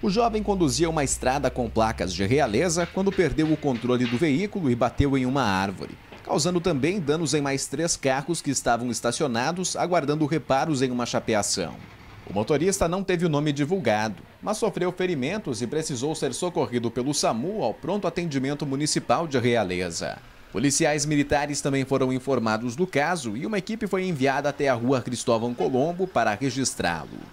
O jovem conduzia uma estrada com placas de realeza quando perdeu o controle do veículo e bateu em uma árvore, causando também danos em mais três carros que estavam estacionados aguardando reparos em uma chapeação. O motorista não teve o nome divulgado, mas sofreu ferimentos e precisou ser socorrido pelo SAMU ao pronto atendimento municipal de Realeza. Policiais militares também foram informados do caso e uma equipe foi enviada até a rua Cristóvão Colombo para registrá-lo.